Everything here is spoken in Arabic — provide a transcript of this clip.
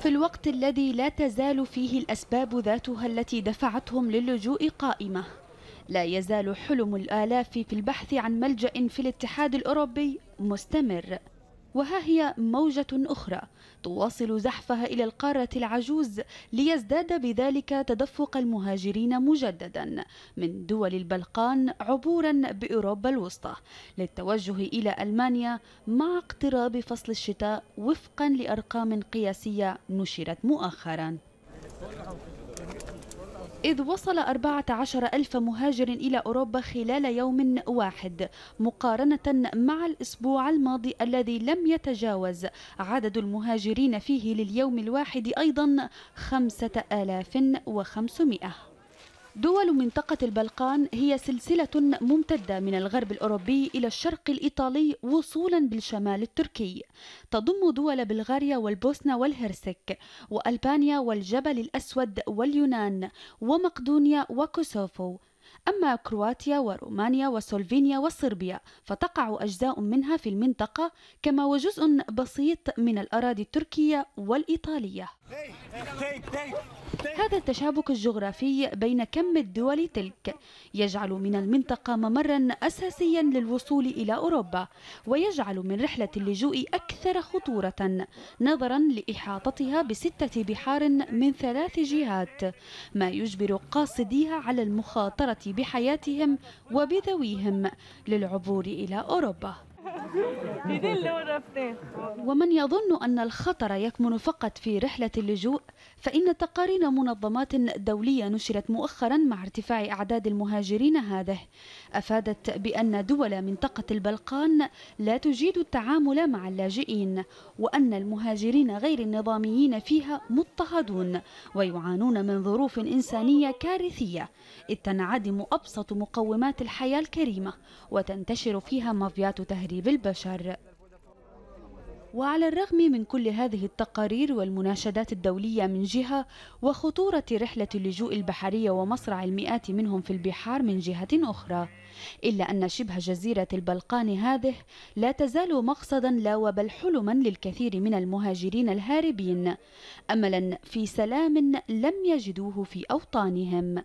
في الوقت الذي لا تزال فيه الأسباب ذاتها التي دفعتهم للجوء قائمة لا يزال حلم الآلاف في البحث عن ملجأ في الاتحاد الأوروبي مستمر وها هي موجة أخرى تواصل زحفها إلى القارة العجوز ليزداد بذلك تدفق المهاجرين مجددا من دول البلقان عبورا بأوروبا الوسطى للتوجه إلى ألمانيا مع اقتراب فصل الشتاء وفقا لأرقام قياسية نشرت مؤخرا إذ وصل 14 ألف مهاجر إلى أوروبا خلال يوم واحد مقارنة مع الأسبوع الماضي الذي لم يتجاوز عدد المهاجرين فيه لليوم الواحد أيضا 5500 دول منطقة البلقان هي سلسلة ممتدة من الغرب الأوروبي إلى الشرق الإيطالي وصولا بالشمال التركي تضم دول بلغاريا والبوسنة والهرسك وألبانيا والجبل الأسود واليونان ومقدونيا وكوسوفو أما كرواتيا ورومانيا وسلوفينيا وصربيا فتقع أجزاء منها في المنطقة كما وجزء بسيط من الأراضي التركية والإيطالية هذا التشابك الجغرافي بين كم الدول تلك يجعل من المنطقة ممرا أساسيا للوصول إلى أوروبا ويجعل من رحلة اللجوء أكثر خطورة نظرا لإحاطتها بستة بحار من ثلاث جهات ما يجبر قاصديها على المخاطرة بحياتهم وبذويهم للعبور إلى أوروبا ومن يظن أن الخطر يكمن فقط في رحلة اللجوء فإن تقارير منظمات دولية نشرت مؤخرا مع ارتفاع أعداد المهاجرين هذه أفادت بأن دول منطقة البلقان لا تجيد التعامل مع اللاجئين وأن المهاجرين غير النظاميين فيها مضطهدون ويعانون من ظروف إنسانية كارثية إذ تنعدم أبسط مقومات الحياة الكريمة وتنتشر فيها مافيات تهريب البلد البشر وعلى الرغم من كل هذه التقارير والمناشدات الدولية من جهة وخطورة رحلة اللجوء البحرية ومصرع المئات منهم في البحار من جهة أخرى إلا أن شبه جزيرة البلقان هذه لا تزال مقصدا لا وبل حلما للكثير من المهاجرين الهاربين أملا في سلام لم يجدوه في أوطانهم